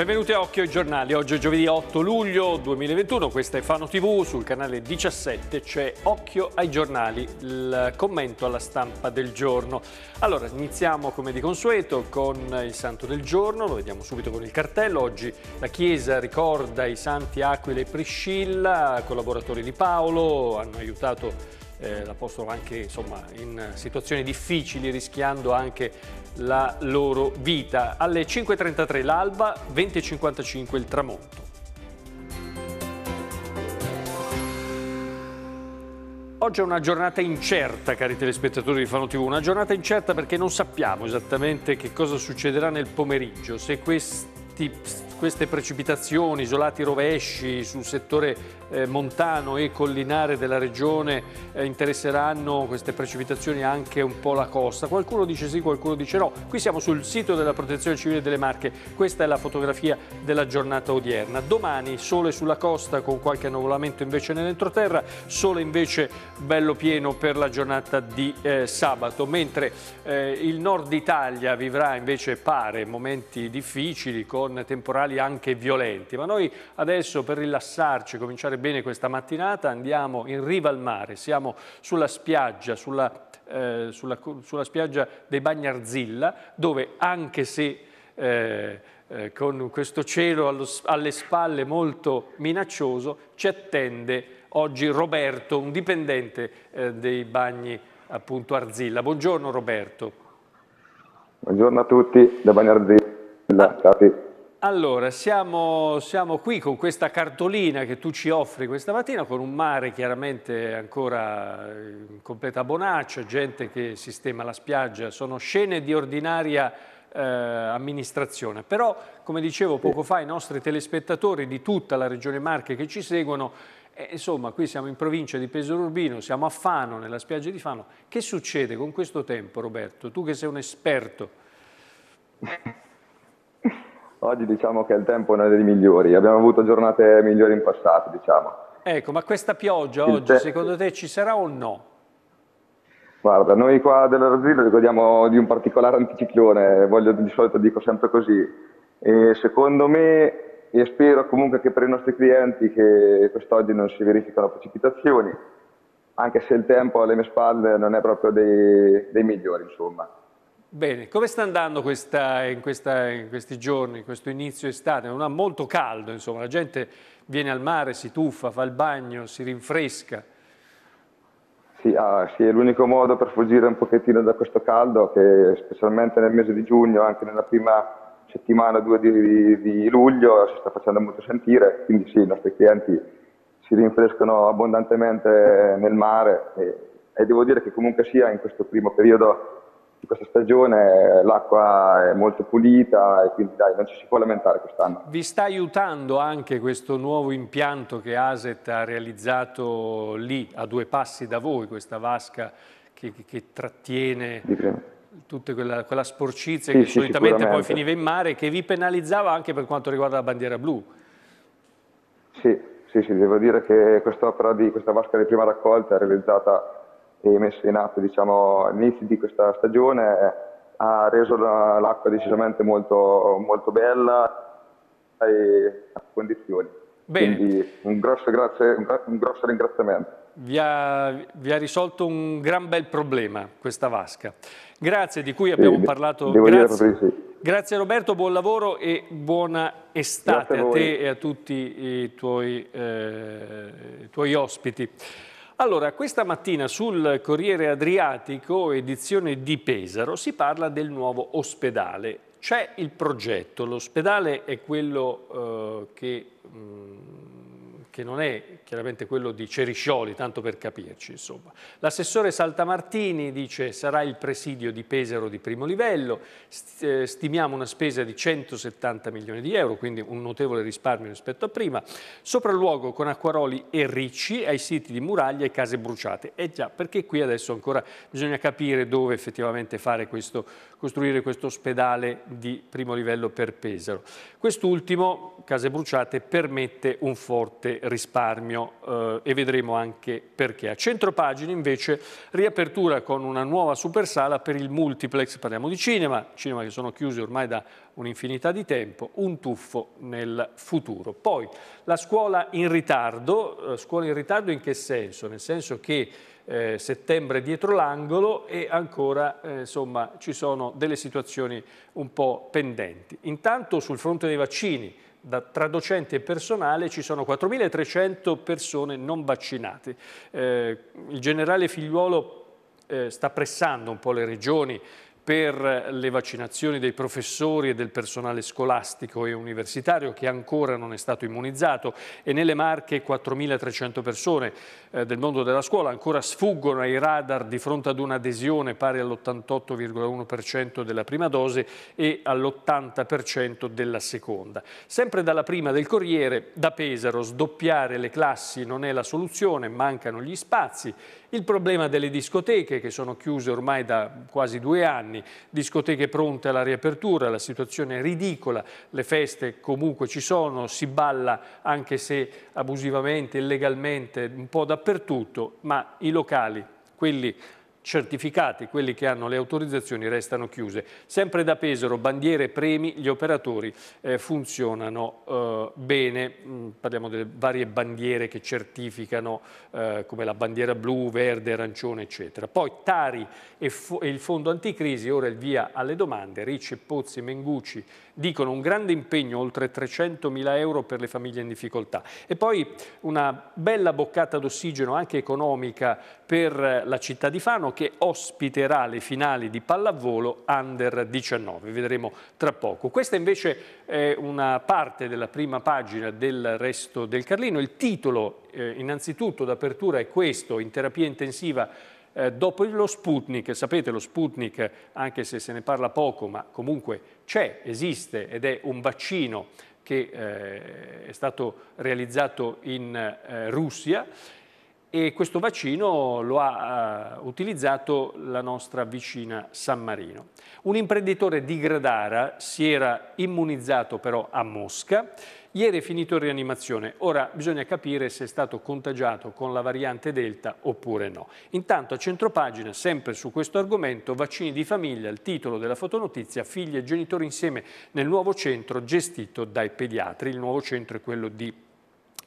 Benvenuti a Occhio ai giornali. Oggi è giovedì 8 luglio 2021, questa è Fano TV, sul canale 17 c'è Occhio ai giornali, il commento alla stampa del giorno. Allora, iniziamo come di consueto con il santo del giorno, lo vediamo subito con il cartello. Oggi la Chiesa ricorda i santi Aquile e Priscilla, collaboratori di Paolo, hanno aiutato eh, possono anche insomma, in situazioni difficili rischiando anche la loro vita. Alle 5.33 l'alba, 20.55 il tramonto. Oggi è una giornata incerta, cari telespettatori di Fano TV, una giornata incerta perché non sappiamo esattamente che cosa succederà nel pomeriggio, se questi queste precipitazioni, isolati rovesci sul settore eh, montano e collinare della regione eh, interesseranno queste precipitazioni anche un po' la costa. Qualcuno dice sì, qualcuno dice no. Qui siamo sul sito della Protezione Civile delle Marche, questa è la fotografia della giornata odierna. Domani sole sulla costa con qualche annuvolamento invece nell'entroterra, sole invece bello pieno per la giornata di eh, sabato, mentre eh, il nord Italia vivrà invece pare momenti difficili con temporali eventuali anche violenti. Ma noi adesso per rilassarci, cominciare bene questa mattinata, andiamo in riva al mare, siamo sulla spiaggia, sulla, eh, sulla, sulla spiaggia dei Bagnarzilla, dove anche se... Eh, eh, con questo cielo allo, alle spalle molto minaccioso, ci attende oggi Roberto, un dipendente eh, dei bagni appunto Arzilla. Buongiorno Roberto. Buongiorno a tutti da Bagni Arzilla. Ah. Allora, siamo, siamo, qui con questa cartolina che tu ci offri questa mattina, con un mare chiaramente ancora in completa bonaccia, gente che sistema la spiaggia, sono scene di ordinaria eh, amministrazione. Però, come dicevo poco fa, i nostri telespettatori di tutta la regione Marche che ci seguono, eh, insomma, qui siamo in provincia di Pesaro Urbino, siamo a Fano, nella spiaggia di Fano. Che succede con questo tempo, Roberto? Tu che sei un esperto. oggi diciamo che il tempo non è dei migliori, abbiamo avuto giornate migliori in passato, diciamo. Ecco, ma questa pioggia il oggi secondo te ci sarà o no? Guarda, noi qua dell'Arzillo godiamo di un particolare anticiclone, voglio, di solito dico sempre così. E secondo me, e spero comunque che per i nostri clienti che quest'oggi non si verificano precipitazioni, anche se il tempo alle mie spalle non è proprio dei, dei migliori, insomma. Bene, come sta andando questa, in, questa, in, questi giorni, questo inizio estate? Non ha molto caldo, insomma, la gente viene al mare, si tuffa, fa il bagno, si rinfresca. Sì, ah, sì è l'unico modo per fuggire un pochettino da questo caldo che specialmente nel mese di giugno, anche nella prima settimana, due di, di luglio, si sta facendo molto sentire, quindi sì, i nostri clienti si rinfrescano abbondantemente nel mare e, e devo dire che comunque sia in questo primo periodo in questa stagione l'acqua è molto pulita e quindi dai, non ci si può lamentare quest'anno. Vi sta aiutando anche questo nuovo impianto che ASET ha realizzato lì, a due passi da voi, questa vasca che, che, che trattiene tutta quella, quella sporcizia sì, che sì, solitamente poi finiva in mare, che vi penalizzava anche per quanto riguarda la bandiera blu. Sì, sì, sì devo dire che quest'opera di questa vasca di prima raccolta è realizzata e messo in atto diciamo, all'inizio di questa stagione ha reso l'acqua decisamente molto, molto bella e a condizioni. Bene. Quindi un grosso, grazie, un grosso ringraziamento. Vi ha, vi ha, risolto un gran bel problema questa vasca. Grazie di cui abbiamo sì, parlato. Grazie. Sì. grazie. Roberto, buon lavoro e buona estate a, a, te e a tutti i tuoi, eh, i tuoi ospiti. Allora, questa mattina sul Corriere Adriatico, edizione di Pesaro, si parla del nuovo ospedale. C'è il progetto, l'ospedale è quello eh, che mh, mm, che non è chiaramente quello di Ceriscioli, tanto per capirci. L'assessore Saltamartini dice sarà il presidio di Pesaro di primo livello, eh, stimiamo una spesa di 170 milioni di euro, quindi un notevole risparmio rispetto a prima, sopralluogo con Acquaroli e Ricci ai siti di Muraglia e Case Bruciate. Eh già, perché qui adesso ancora bisogna capire dove effettivamente fare questo costruire questo ospedale di primo livello per Pesaro. Quest'ultimo, Case Bruciate, permette un forte risparmio eh, e vedremo anche perché. A centro pagina invece riapertura con una nuova supersala per il multiplex, parliamo di cinema, cinema che sono chiusi ormai da un'infinità di tempo, un tuffo nel futuro. Poi la scuola in ritardo, eh, scuola in ritardo in che senso? Nel senso che eh, settembre dietro l'angolo e ancora eh, insomma, ci sono delle situazioni un po' pendenti. Intanto sul fronte dei vaccini, da, tra docenti e personale ci sono 4.300 persone non vaccinate. Eh, il generale Figliuolo eh, sta pressando un po' le regioni per le vaccinazioni dei professori e del personale scolastico e universitario che ancora non è stato immunizzato e nelle Marche 4.300 persone eh, del mondo della scuola ancora sfuggono ai radar di fronte ad un'adesione pari all'88,1% della prima dose e all'80% della seconda. Sempre dalla prima del Corriere, da Pesaro, sdoppiare le classi non è la soluzione, mancano gli spazi, il problema delle discoteche che sono chiuse ormai da quasi due anni anni, discoteche pronte alla riapertura, la situazione è ridicola, le feste comunque ci sono, si balla anche se abusivamente, illegalmente, un po' dappertutto, ma i locali, quelli certificati, quelli che hanno le autorizzazioni restano chiuse. Sempre da Pesaro, bandiere premi, gli operatori eh, funzionano eh, bene, mm, parliamo delle varie bandiere che certificano eh, come la bandiera blu, verde, arancione eccetera. Poi Tari e, e il fondo anticrisi, ora il via alle domande, Ricci, Pozzi, Mengucci dicono un grande impegno, oltre 300 mila euro per le famiglie in difficoltà e poi una bella boccata d'ossigeno anche economica per la città di Fano Milano diciamo che ospiterà le finali di pallavolo under 19. Vedremo tra poco. Questa invece è una parte della prima pagina del resto del Carlino. Il titolo eh, innanzitutto d'apertura è questo, in terapia intensiva eh, dopo lo Sputnik, sapete lo Sputnik, anche se se ne parla poco, ma comunque c'è, esiste ed è un vaccino che eh, è stato realizzato in eh, Russia e questo vaccino lo ha uh, utilizzato la nostra vicina San Marino. Un imprenditore di Gradara si era immunizzato però a Mosca, ieri è finito in rianimazione, ora bisogna capire se è stato contagiato con la variante Delta oppure no. Intanto a centropagina, sempre su questo argomento, vaccini di famiglia, il titolo della fotonotizia, figli e genitori insieme nel nuovo centro gestito dai pediatri, il nuovo centro è quello di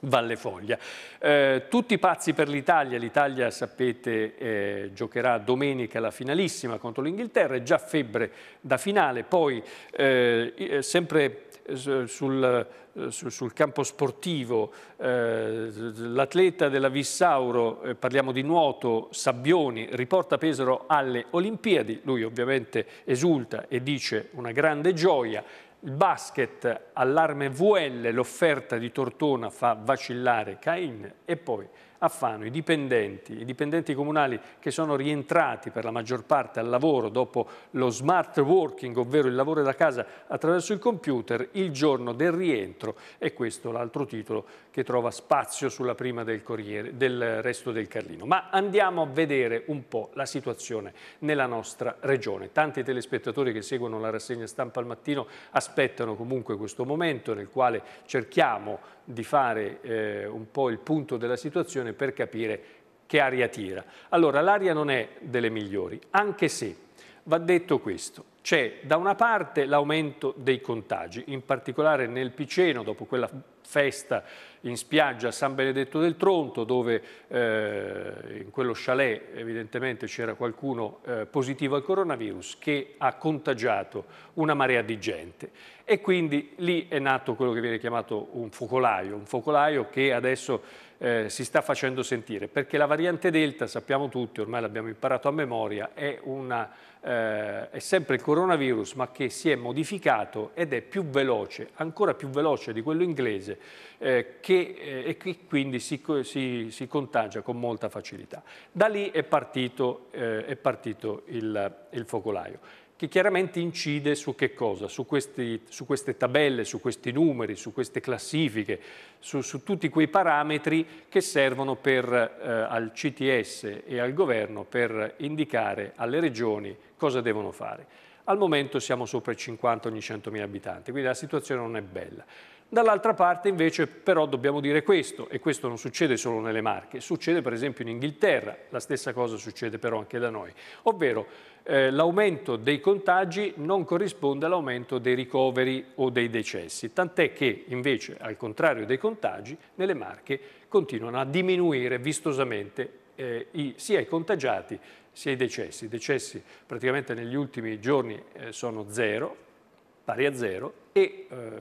Valle Foglia. Eh, tutti pazzi per l'Italia, l'Italia sapete eh, giocherà domenica la finalissima contro l'Inghilterra, è già febbre da finale, poi eh, eh sempre eh, sul, eh, sul, campo sportivo l'atleta della Vissauro, parliamo di nuoto, Sabbioni, riporta Pesaro alle Olimpiadi, lui ovviamente esulta e dice una grande gioia, il basket, allarme VL, l'offerta di Tortona fa vacillare Cain e poi a Fano i dipendenti, i dipendenti comunali che sono rientrati per la maggior parte al lavoro dopo lo smart working, ovvero il lavoro da casa attraverso il computer, il giorno del rientro e questo l'altro titolo che trova spazio sulla prima del, Corriere, del resto del Carlino. Ma andiamo a vedere un po' la situazione nella nostra regione. Tanti telespettatori che seguono la rassegna stampa al mattino aspettano comunque questo momento nel quale cerchiamo di fare eh, un po' il punto della situazione per capire che aria tira. Allora, l'aria non è delle migliori, anche se va detto questo. C'è da una parte l'aumento dei contagi, in particolare nel Piceno, dopo quella festa in spiaggia a San Benedetto del Tronto, dove eh, in quello chalet evidentemente c'era qualcuno eh, positivo al coronavirus che ha contagiato una marea di gente. E quindi lì è nato quello che viene chiamato un focolaio, un focolaio che adesso eh, si sta facendo sentire, perché la variante Delta, sappiamo tutti, ormai l'abbiamo imparato a memoria, è, una, eh, è sempre il coronavirus, ma che si è modificato ed è più veloce, ancora più veloce di quello inglese, eh, che, eh, e che quindi si, si, si, contagia con molta facilità. Da lì è partito, eh, è partito il, il focolaio che chiaramente incide su che cosa? Su, questi, su queste tabelle, su questi numeri, su queste classifiche, su, su tutti quei parametri che servono per, eh, al CTS e al governo per indicare alle regioni cosa devono fare. Al momento siamo sopra i 50 ogni 100.000 abitanti, quindi la situazione non è bella. Dall'altra parte invece però dobbiamo dire questo, e questo non succede solo nelle Marche, succede per esempio in Inghilterra, la stessa cosa succede però anche da noi, ovvero eh, l'aumento dei contagi non corrisponde all'aumento dei ricoveri o dei decessi, tant'è che invece al contrario dei contagi nelle Marche continuano a diminuire vistosamente eh, i, sia i contagiati sia i decessi. I decessi praticamente negli ultimi giorni eh, sono zero, pari a zero, e eh,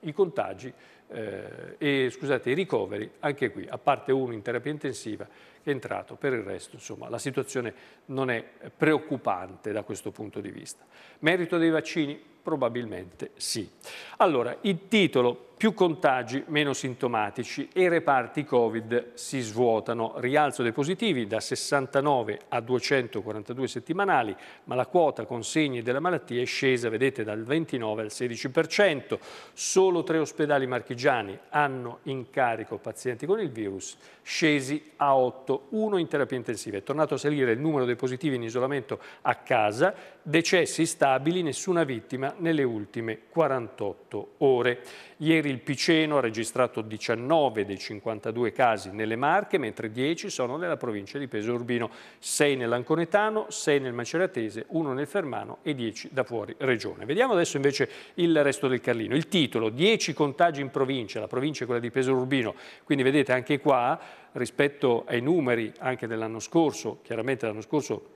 i contagi eh, e scusate, i ricoveri, anche qui, a parte uno in terapia intensiva è entrato, per il resto insomma, la situazione non è preoccupante da questo punto di vista. Merito dei vaccini? Probabilmente sì. Allora, il titolo più contagi meno sintomatici e i reparti Covid si svuotano. Rialzo dei positivi da 69 a 242 settimanali, ma la quota consegni della malattia è scesa, vedete, dal 29 al 16%. Solo tre ospedali marchigiani hanno in carico pazienti con il virus, scesi a 8, uno in terapia intensiva. È tornato a salire il numero dei positivi in isolamento a casa, decessi stabili, nessuna vittima nelle ultime 48 ore. Ieri il Piceno ha registrato 19 dei 52 casi nelle Marche, mentre 10 sono nella provincia di Peso Urbino, 6 nell'Anconetano, 6 nel Maceratese, 1 nel Fermano e 10 da fuori regione. Vediamo adesso invece il resto del Carlino. Il titolo, 10 contagi in provincia, la provincia è quella di Peso Urbino, quindi vedete anche qua rispetto ai numeri anche dell'anno scorso, chiaramente l'anno scorso,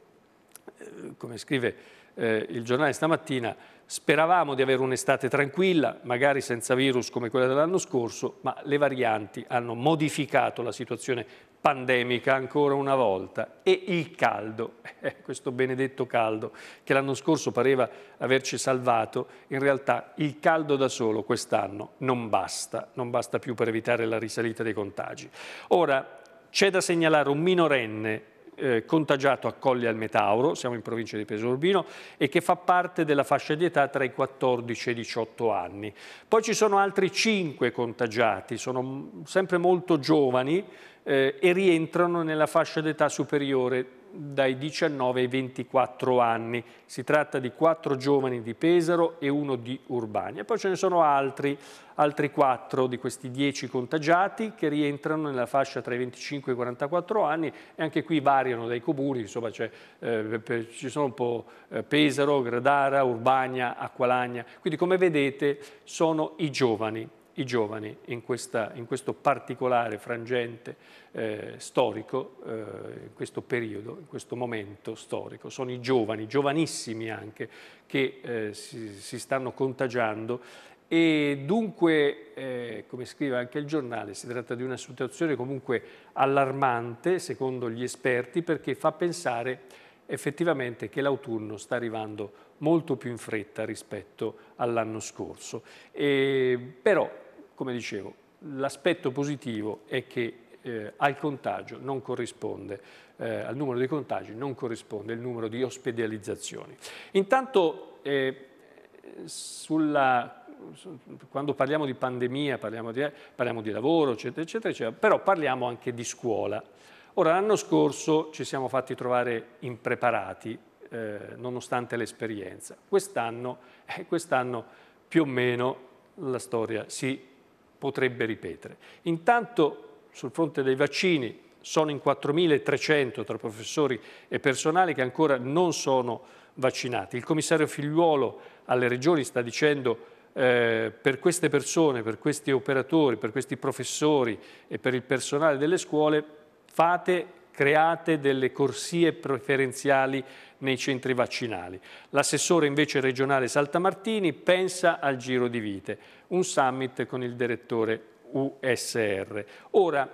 eh, come scrive eh, il giornale stamattina, speravamo di avere un'estate tranquilla, magari senza virus come quella dell'anno scorso, ma le varianti hanno modificato la situazione pandemica ancora una volta e il caldo, eh, questo benedetto caldo che l'anno scorso pareva averci salvato, in realtà il caldo da solo quest'anno non basta, non basta più per evitare la risalita dei contagi. Ora c'è da segnalare un minorenne eh, contagiato a Colli al Metauro, siamo in provincia di Pesorbino, e che fa parte della fascia di età tra i 14 e i 18 anni. Poi ci sono altri 5 contagiati, sono sempre molto giovani eh, e rientrano nella fascia d'età superiore dai 19 ai 24 anni. Si tratta di quattro giovani di Pesaro e uno di Urbania. Poi ce ne sono altri, altri quattro di questi 10 contagiati che rientrano nella fascia tra i 25 e i 44 anni e anche qui variano dai comuni, insomma eh, ci sono un po' eh, Pesaro, Gradara, Urbania, Acqualagna. Quindi come vedete sono i giovani i giovani in, questa, in questo particolare frangente eh, storico, eh, in questo periodo, in questo momento storico. Sono i giovani, giovanissimi anche, che eh, si, si, stanno contagiando e dunque, eh, come scrive anche il giornale, si tratta di una situazione comunque allarmante, secondo gli esperti, perché fa pensare effettivamente che l'autunno sta arrivando molto più in fretta rispetto all'anno scorso. E, però come dicevo, l'aspetto positivo è che eh, al contagio non corrisponde, eh, al numero dei contagi non corrisponde il numero di ospedalizzazioni. Intanto eh, sulla quando parliamo di pandemia, parliamo di, parliamo di lavoro, eccetera, eccetera, eccetera, però parliamo anche di scuola. Ora, l'anno scorso ci siamo fatti trovare impreparati, eh, nonostante l'esperienza. Quest'anno, eh, quest più o meno la storia si potrebbe ripetere. Intanto sul fronte dei vaccini sono in 4.300 tra professori e personale che ancora non sono vaccinati. Il commissario Figliuolo alle regioni sta dicendo eh, per queste persone, per questi operatori, per questi professori e per il personale delle scuole fate create delle corsie preferenziali nei centri vaccinali. L'assessore invece regionale Saltamartini pensa al giro di vite, un summit con il direttore USR. Ora,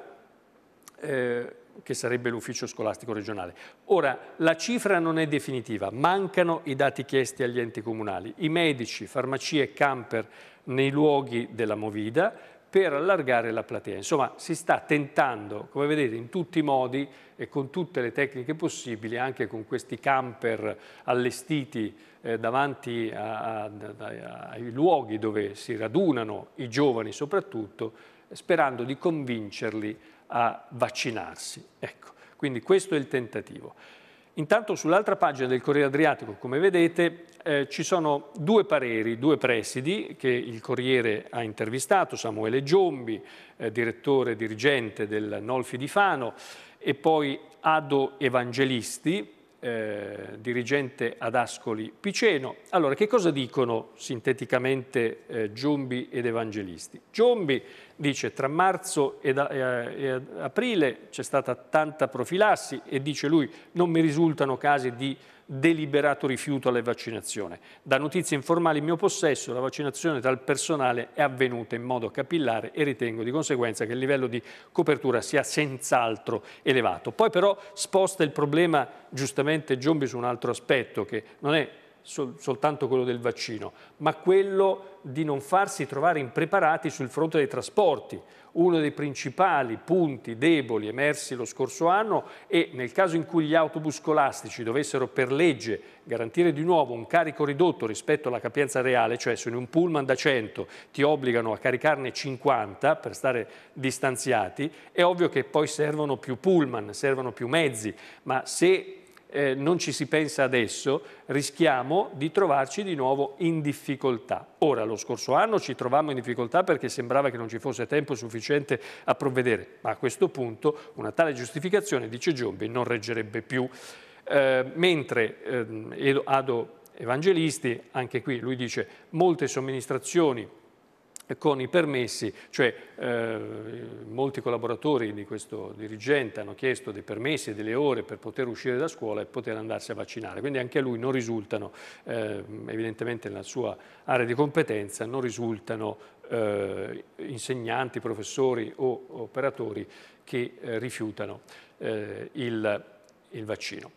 eh, che sarebbe l'ufficio scolastico regionale. Ora, la cifra non è definitiva, mancano i dati chiesti agli enti comunali. I medici, farmacie e camper nei luoghi della Movida, per allargare la platea. Insomma, si sta tentando, come vedete, in tutti i modi e con tutte le tecniche possibili, anche con questi camper allestiti eh, davanti a, a, a, ai luoghi dove si radunano i giovani soprattutto, sperando di convincerli a vaccinarsi. Ecco, quindi questo è il tentativo. Intanto sull'altra pagina del Corriere Adriatico, come vedete, eh, ci sono due pareri, due presidi che il Corriere ha intervistato, Samuele Giombi, eh, direttore dirigente del Nolfi di Fano, e poi Ado Evangelisti, eh, dirigente ad Ascoli Piceno. Allora, che cosa dicono sinteticamente eh, Giombi ed Evangelisti? Giombi dice tra marzo e eh, aprile c'è stata tanta profilassi e dice lui non mi risultano casi di deliberato rifiuto alle vaccinazioni. Da notizie informali in mio possesso, la vaccinazione dal personale è avvenuta in modo capillare e ritengo di conseguenza che il livello di copertura sia senz'altro elevato. Poi però sposta il problema giustamente Giombi su un altro aspetto che non è sol soltanto quello del vaccino, ma quello di non farsi trovare impreparati sul fronte dei trasporti, uno dei principali punti deboli emersi lo scorso anno e nel caso in cui gli autobus scolastici dovessero per legge garantire di nuovo un carico ridotto rispetto alla capienza reale, cioè se in un pullman da 100 ti obbligano a caricarne 50 per stare distanziati, è ovvio che poi servono più pullman, servono più mezzi, ma se eh, non ci si pensa adesso, rischiamo di trovarci di nuovo in difficoltà. Ora, lo scorso anno ci trovavamo in difficoltà perché sembrava che non ci fosse tempo sufficiente a provvedere, ma a questo punto una tale giustificazione, dice Giombi, non reggerebbe più. Eh, mentre ehm, Ado Evangelisti, anche qui lui dice molte somministrazioni con i permessi, cioè eh, molti collaboratori di questo dirigente hanno chiesto dei permessi e delle ore per poter uscire da scuola e poter andarsi a vaccinare, quindi anche a lui non risultano, eh, evidentemente nella sua area di competenza, non risultano eh, insegnanti, professori o operatori che eh, rifiutano eh, il, il vaccino.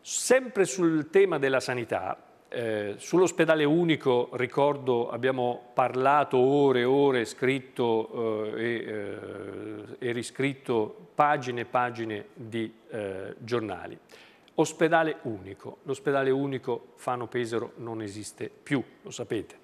Sempre sul tema della sanità, eh, Sull'ospedale unico, ricordo, abbiamo parlato ore e ore, scritto eh, e, eh, e, riscritto pagine e pagine di eh, giornali. Ospedale unico, l'ospedale unico Fano Pesaro non esiste più, lo sapete,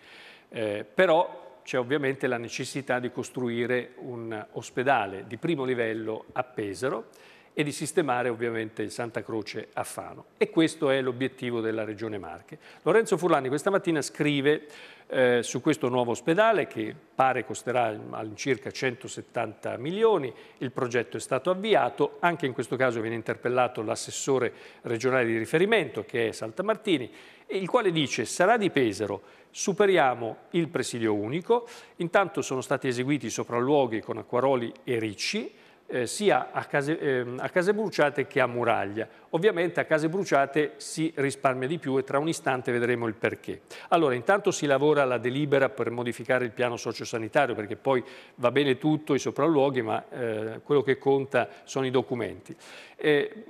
eh, però c'è ovviamente la necessità di costruire un ospedale di primo livello a Pesaro e di sistemare ovviamente il Santa Croce a Fano. E questo è l'obiettivo della Regione Marche. Lorenzo Furlani questa mattina scrive eh, su questo nuovo ospedale che pare costerà all'incirca 170 milioni, il progetto è stato avviato, anche in questo caso viene interpellato l'assessore regionale di riferimento che è Saltamartini, il quale dice sarà di Pesaro, superiamo il presidio unico, intanto sono stati eseguiti sopralluoghi con Acquaroli e Ricci, eh, sia a case, eh, a case, bruciate che a muraglia. Ovviamente a case bruciate si risparmia di più e tra un istante vedremo il perché. Allora, intanto si lavora la delibera per modificare il piano sociosanitario, perché poi va bene tutto, i sopralluoghi, ma eh, quello che conta sono i documenti. Eh,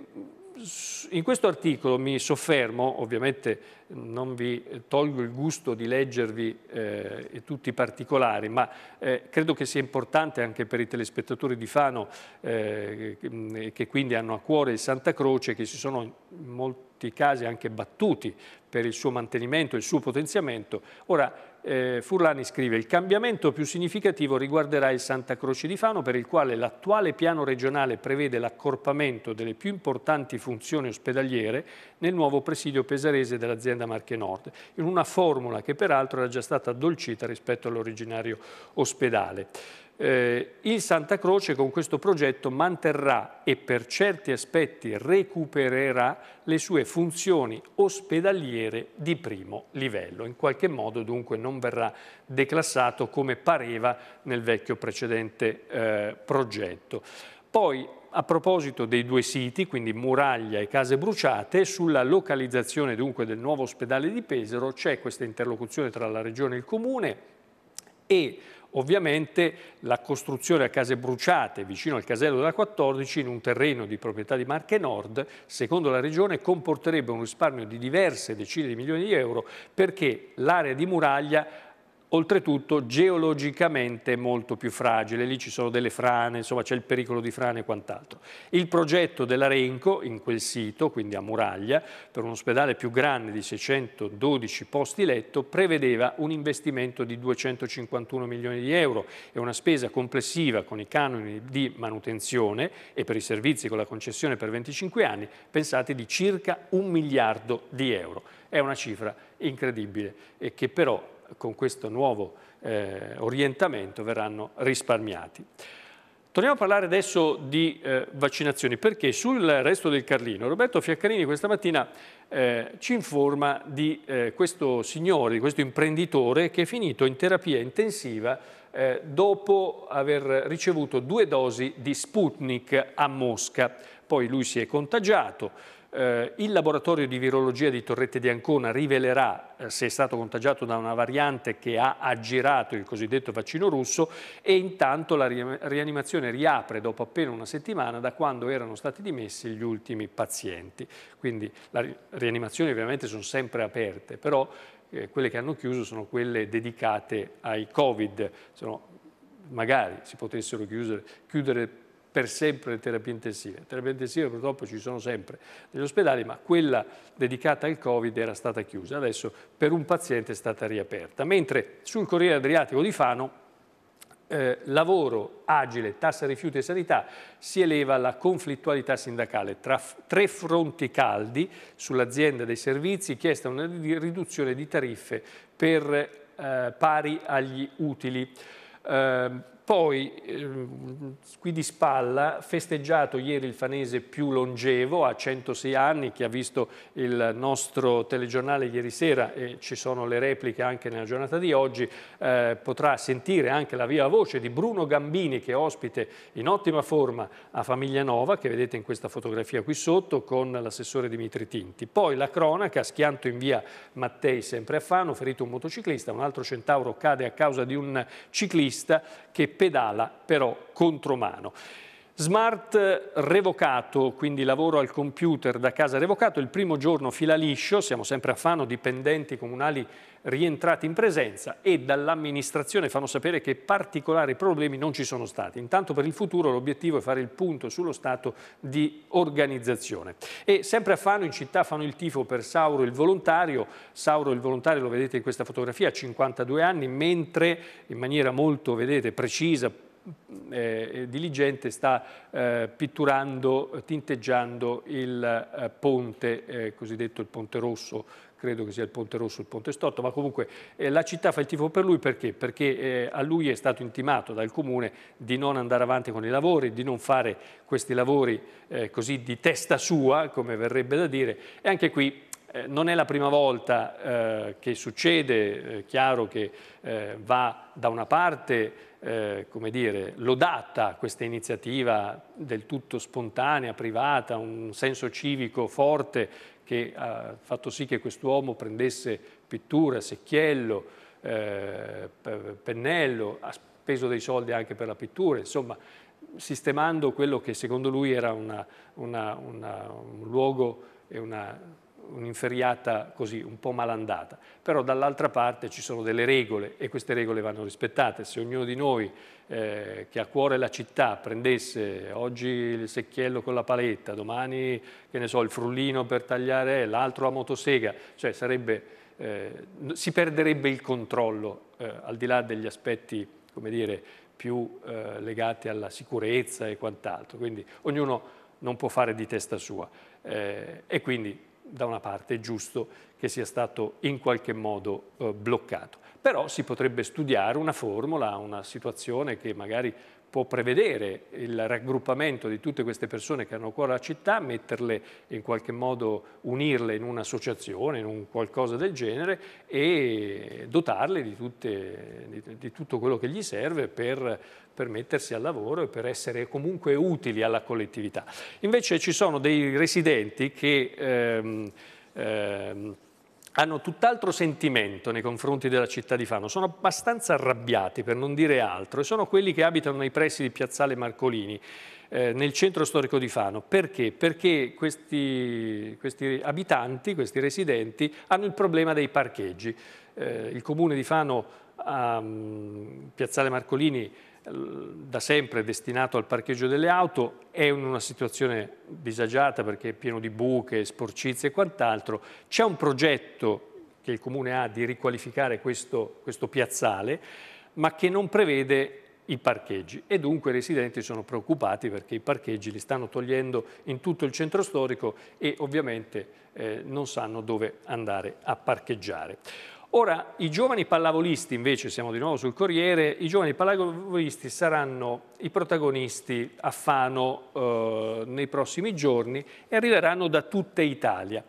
in questo articolo mi soffermo, ovviamente non vi tolgo il gusto di leggervi eh, tutti i particolari, ma eh, credo che sia importante anche per i telespettatori di Fano, eh, mm, che quindi hanno a cuore il Santa Croce, che si sono in molti casi anche battuti per il suo mantenimento, il suo potenziamento. Ora, eh, Furlani scrive il cambiamento più significativo riguarderà il Santa Croce di Fano per il quale l'attuale piano regionale prevede l'accorpamento delle più importanti funzioni ospedaliere nel nuovo presidio pesarese dell'azienda Marche Nord in una formula che peraltro era già stata addolcita rispetto all'originario ospedale. Eh, il Santa Croce con questo progetto manterrà e per certi aspetti recupererà le sue funzioni ospedaliere di primo livello. In qualche modo dunque non verrà declassato come pareva nel vecchio precedente eh, progetto. Poi a proposito dei due siti, quindi Muraglia e Case Bruciate, sulla localizzazione dunque del nuovo ospedale di Pesaro c'è questa interlocuzione tra la Regione e il Comune e Ovviamente la costruzione a case bruciate vicino al casello della 14 in un terreno di proprietà di Marche Nord, secondo la Regione, comporterebbe un risparmio di diverse decine di milioni di euro perché l'area di muraglia oltretutto geologicamente molto più fragile, lì ci sono delle frane, insomma c'è il pericolo di frane e quant'altro. Il progetto della Renco in quel sito, quindi a Muraglia, per un ospedale più grande di 612 posti letto, prevedeva un investimento di 251 milioni di euro e una spesa complessiva con i canoni di manutenzione e per i servizi con la concessione per 25 anni, pensate di circa un miliardo di euro. È una cifra incredibile e che però con questo nuovo eh, orientamento verranno risparmiati. Torniamo a parlare adesso di eh, vaccinazioni, perché sul resto del Carlino, Roberto Fiaccarini questa mattina eh, ci informa di eh, questo signore, di questo imprenditore che è finito in terapia intensiva eh, dopo aver ricevuto due dosi di Sputnik a Mosca. Poi lui si è contagiato, eh, il laboratorio di virologia di Torrette di Ancona rivelerà eh, se è stato contagiato da una variante che ha aggirato il cosiddetto vaccino russo e intanto la ri rianimazione riapre dopo appena una settimana da quando erano stati dimessi gli ultimi pazienti. Quindi le rianimazioni ovviamente sono sempre aperte, però eh, quelle che hanno chiuso sono quelle dedicate ai Covid, sono magari si potessero chiudere, chiudere per sempre le terapie intensive. Le terapie intensive purtroppo ci sono sempre negli ospedali, ma quella dedicata al Covid era stata chiusa, adesso per un paziente è stata riaperta. Mentre sul Corriere Adriatico di Fano, eh, lavoro, agile, tassa rifiuti e sanità, si eleva la conflittualità sindacale tra tre fronti caldi sull'azienda dei servizi, chiesta una riduzione di tariffe per, eh, pari agli utili. Eh, poi, eh, qui di spalla, festeggiato ieri il fanese più longevo, a 106 anni, che ha visto il nostro telegiornale ieri sera e ci sono le repliche anche nella giornata di oggi, eh, potrà sentire anche la viva voce di Bruno Gambini, che è ospite in ottima forma a Famiglia Nova, che vedete in questa fotografia qui sotto, con l'assessore Dimitri Tinti. Poi la cronaca, schianto in via Mattei, sempre a Fano, ferito un motociclista, un altro centauro cade a causa di un ciclista che pedala però contromano. Smart revocato, quindi lavoro al computer da casa revocato, il primo giorno fila liscio, siamo sempre a Fano, dipendenti comunali rientrati in presenza e dall'amministrazione fanno sapere che particolari problemi non ci sono stati. Intanto per il futuro l'obiettivo è fare il punto sullo stato di organizzazione. E sempre a Fano, in città, fanno il tifo per Sauro il volontario. Sauro il volontario lo vedete in questa fotografia, ha 52 anni, mentre in maniera molto, vedete, precisa, Mm, eh, eh, diligente sta eh, pitturando, tinteggiando il eh, ponte, eh, cosiddetto il ponte rosso, credo che sia il Ponte Rosso, il Ponte Storto, ma comunque eh, la città fa il tifo per lui perché? Perché eh, a lui è stato intimato dal comune di non andare avanti con i lavori, di non fare questi lavori eh, così di testa sua, come verrebbe da dire, e anche qui eh, non è la prima volta eh, che succede, è eh, chiaro che eh, va da una parte eh, come dire, lodata questa iniziativa del tutto spontanea, privata, un senso civico forte che ha fatto sì che quest'uomo prendesse pittura, secchiello, pennello, ha speso dei soldi anche per la pittura, insomma sistemando quello che secondo lui era una, una, una, un luogo e una un'inferriata così un po' malandata, però dall'altra parte ci sono delle regole e queste regole vanno rispettate, se ognuno di noi eh, che ha a cuore la città prendesse oggi il secchiello con la paletta, domani che ne so il frullino per tagliare, l'altro a motosega, cioè sarebbe, eh, si perderebbe il controllo eh, al di là degli aspetti come dire, più eh, legati alla sicurezza e quant'altro, quindi ognuno non può fare di testa sua eh, e quindi da una parte è giusto che sia stato in qualche modo eh, bloccato. Però si potrebbe studiare una formula, una situazione che magari può prevedere il raggruppamento di tutte queste persone che hanno a cuore la città, metterle in qualche modo, unirle in un'associazione, in un qualcosa del genere e dotarle di, tutte, di, di tutto quello che gli serve per, per, mettersi al lavoro e per essere comunque utili alla collettività. Invece ci sono dei residenti che... Ehm, ehm, hanno tutt'altro sentimento nei confronti della città di Fano, sono abbastanza arrabbiati per non dire altro e sono quelli che abitano nei pressi di Piazzale Marcolini, eh, nel centro storico di Fano. Perché? Perché questi, questi abitanti, questi residenti hanno il problema dei parcheggi. Eh, il comune di Fano a um, Piazzale Marcolini da sempre destinato al parcheggio delle auto, è in una situazione disagiata perché è pieno di buche, sporcizie e quant'altro. C'è un progetto che il Comune ha di riqualificare questo, questo piazzale, ma che non prevede i parcheggi e dunque i residenti sono preoccupati perché i parcheggi li stanno togliendo in tutto il centro storico e ovviamente eh, non sanno dove andare a parcheggiare. Ora, i giovani pallavolisti, invece, siamo di nuovo sul Corriere, i giovani pallavolisti saranno i protagonisti a Fano eh, nei prossimi giorni e arriveranno da tutta Italia.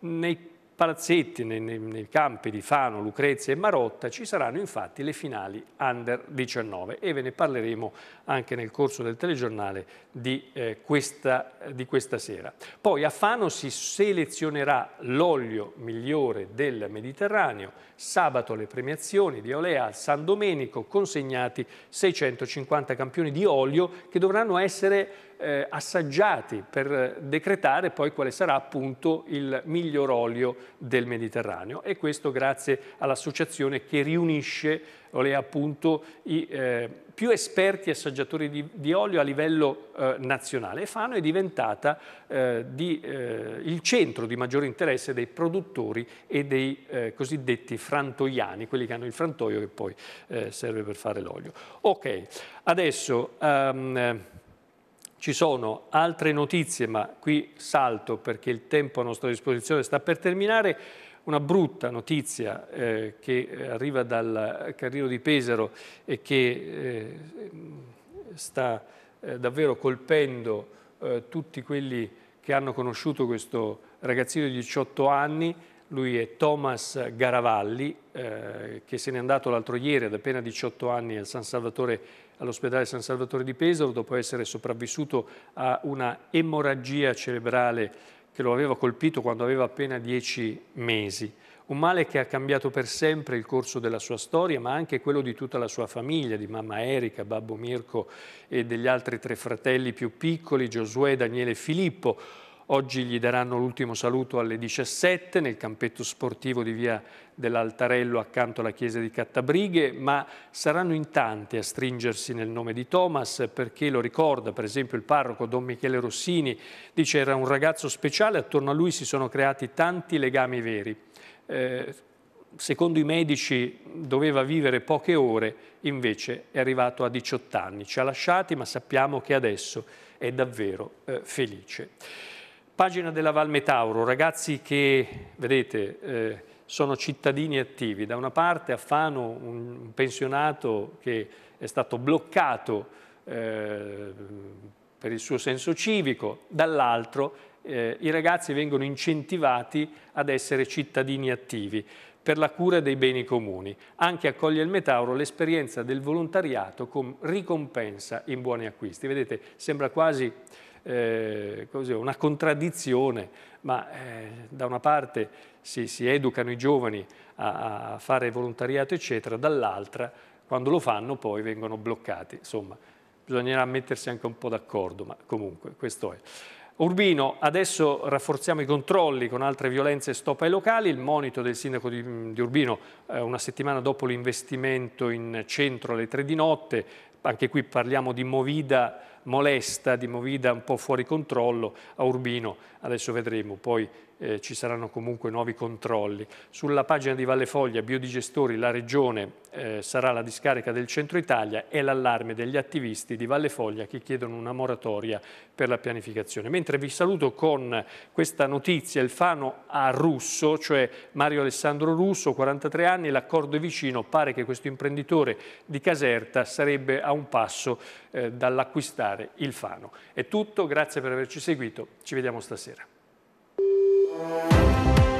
Nei palazzetti nei, nei, campi di Fano, Lucrezia e Marotta ci saranno infatti le finali under 19 e ve ne parleremo anche nel corso del telegiornale di, eh, questa, di questa sera. Poi a Fano si selezionerà l'olio migliore del Mediterraneo, sabato le premiazioni di Olea al San Domenico consegnati 650 campioni di olio che dovranno essere eh, assaggiati per decretare poi quale sarà appunto il miglior olio del Mediterraneo e questo grazie all'associazione che riunisce appunto i eh, più esperti assaggiatori di, di olio a livello eh, nazionale Fano è diventata eh, di, eh, il centro di maggiore interesse dei produttori e dei eh, cosiddetti frantoiani, quelli che hanno il frantoio che poi eh, serve per fare l'olio. Ok, adesso... Um, ci sono altre notizie, ma qui salto perché il tempo a nostra disposizione sta per terminare. Una brutta notizia eh, che arriva dal Carrino di Pesaro e che eh, sta eh, davvero colpendo eh, tutti quelli che hanno conosciuto questo ragazzino di 18 anni lui è Thomas Garavalli, eh, che se n'è andato l'altro ieri ad appena 18 anni al San Salvatore all'ospedale San Salvatore di Pesaro dopo essere sopravvissuto a una emorragia cerebrale che lo aveva colpito quando aveva appena 10 mesi. Un male che ha cambiato per sempre il corso della sua storia, ma anche quello di tutta la sua famiglia, di mamma Erika, babbo Mirko e degli altri tre fratelli più piccoli, Giosuè, Daniele e Filippo Oggi gli daranno l'ultimo saluto alle 17 nel campetto sportivo di via dell'Altarello accanto alla chiesa di Cattabrighe, ma saranno in tanti a stringersi nel nome di Thomas perché lo ricorda per esempio il parroco Don Michele Rossini, dice era un ragazzo speciale, attorno a lui si sono creati tanti legami veri. Eh, secondo i medici doveva vivere poche ore, invece è arrivato a 18 anni, ci ha lasciati ma sappiamo che adesso è davvero eh, felice. Pagina della Val Metauro, ragazzi che, vedete, eh, sono cittadini attivi. Da una parte a Fano un pensionato che è stato bloccato eh, per il suo senso civico, dall'altro eh, i ragazzi vengono incentivati ad essere cittadini attivi per la cura dei beni comuni. Anche accoglie il Metauro l'esperienza del volontariato con ricompensa in buoni acquisti. Vedete, sembra quasi eh, una contraddizione, ma eh, da una parte si, si educano i giovani a, a fare volontariato, eccetera, dall'altra quando lo fanno poi vengono bloccati. Insomma, bisognerà mettersi anche un po' d'accordo, ma comunque questo è. Urbino, adesso rafforziamo i controlli con altre violenze stop ai locali, il monito del sindaco di, Urbino eh, una settimana dopo l'investimento in centro alle tre di notte, anche qui parliamo di movida molesta, di movida un po' fuori controllo, a Urbino, adesso vedremo, poi eh, ci saranno comunque nuovi controlli. Sulla pagina di Valle Foglia, biodigestori, la regione eh, sarà la discarica del centro Italia e l'allarme degli attivisti di Valle Foglia che chiedono una moratoria per la pianificazione. Mentre vi saluto con questa notizia, il Fano a Russo, cioè Mario Alessandro Russo, 43 anni, l'accordo è vicino, pare che questo imprenditore di Caserta sarebbe a un passo eh, dall'acquistare il Fano. È tutto, grazie per averci seguito, ci vediamo stasera. Música